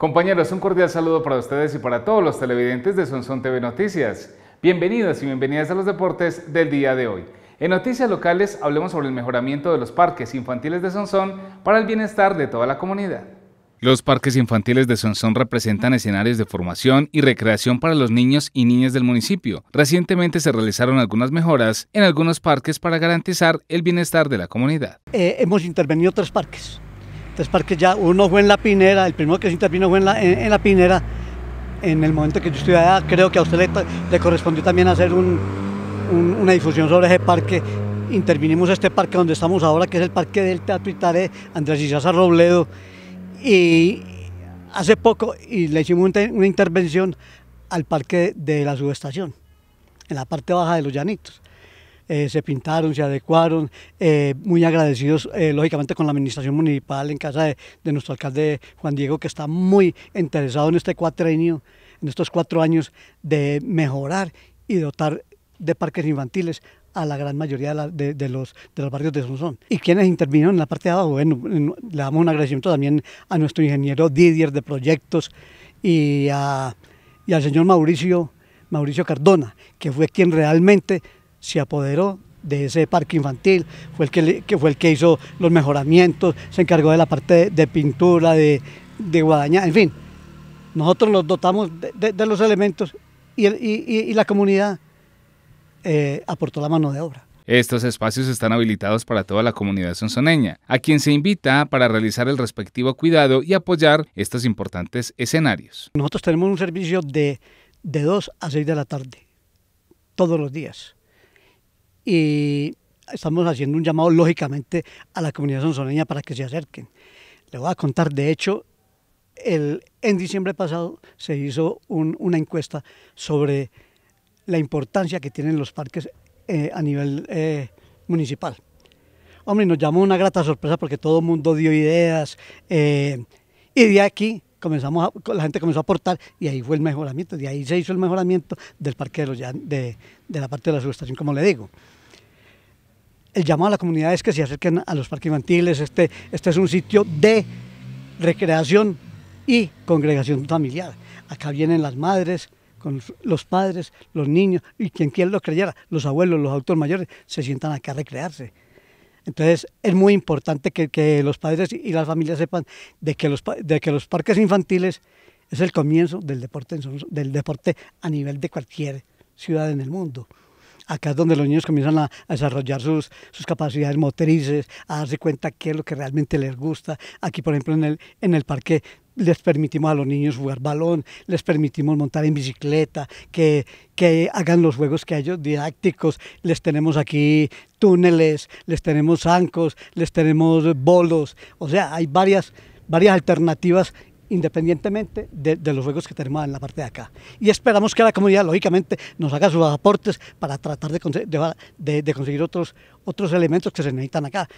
Compañeros, un cordial saludo para ustedes y para todos los televidentes de Sonson TV Noticias. Bienvenidos y bienvenidas a los deportes del día de hoy. En noticias locales hablemos sobre el mejoramiento de los parques infantiles de Sonson para el bienestar de toda la comunidad. Los parques infantiles de Sonsón representan escenarios de formación y recreación para los niños y niñas del municipio. Recientemente se realizaron algunas mejoras en algunos parques para garantizar el bienestar de la comunidad. Eh, hemos intervenido tres parques. Tres parques ya, uno fue en la Pinera, el primero que se intervino fue en la, en, la Pinera. En el momento que yo estuve allá, creo que a usted le, correspondió también hacer una difusión sobre ese parque. Intervinimos este parque donde estamos ahora, que es el Parque del Teatro Itare, Andrés Isaza Robledo. Y hace poco le hicimos una intervención al parque de la subestación, en la parte baja de los llanitos. Eh, se pintaron, se adecuaron, eh, muy agradecidos eh, lógicamente con la administración municipal en casa de, nuestro alcalde Juan Diego que está muy interesado en este cuatrenio, en estos cuatro años de mejorar y dotar de parques infantiles a la gran mayoría de, los, de los barrios de Sonsón. ¿Y quienes intervinieron en la parte de abajo? Bueno, le damos un agradecimiento también a nuestro ingeniero Didier de proyectos y, al señor Mauricio, Mauricio Cardona, que fue quien realmente se apoderó de ese parque infantil, fue el que, fue el que hizo los mejoramientos, se encargó de la parte de, pintura, de, guadaña, en fin. Nosotros los dotamos de, los elementos y, la comunidad eh, aportó la mano de obra. Estos espacios están habilitados para toda la comunidad sonsoneña, a quien se invita para realizar el respectivo cuidado y apoyar estos importantes escenarios. Nosotros tenemos un servicio de, de 2 a 6 de la tarde, todos los días y estamos haciendo un llamado lógicamente a la comunidad sonsoneña para que se acerquen. Le voy a contar, de hecho, en diciembre pasado se hizo una encuesta sobre la importancia que tienen los parques eh, a nivel eh, municipal. Hombre, nos llamó una grata sorpresa porque todo el mundo dio ideas eh, y de aquí comenzamos la gente comenzó a aportar y ahí fue el mejoramiento, de ahí se hizo el mejoramiento del parque de, de, de la parte de la subestación, como le digo el llamado a la comunidad es que se acerquen a los parques infantiles. Este, este es un sitio de recreación y congregación familiar. Acá vienen las madres, con los padres, los niños y quien quiera lo creyera, los abuelos, los adultos mayores, se sientan acá a recrearse. Entonces es muy importante que, los padres y las familias sepan de que los, parques infantiles es el comienzo deporte, del deporte a nivel de cualquier ciudad en el mundo acá es donde los niños comienzan a, desarrollar sus, sus, capacidades motrices, a darse cuenta qué es lo que realmente les gusta. Aquí, por ejemplo, en el, en el parque les permitimos a los niños jugar balón, les permitimos montar en bicicleta, que, que hagan los juegos que ellos didácticos, les tenemos aquí túneles, les tenemos ancos les tenemos bolos, o sea, hay varias, varias alternativas independientemente de, los juegos que tenemos en la parte de acá. Y esperamos que la comunidad, lógicamente, nos haga sus aportes para tratar de, de conseguir otros, otros elementos que se necesitan acá.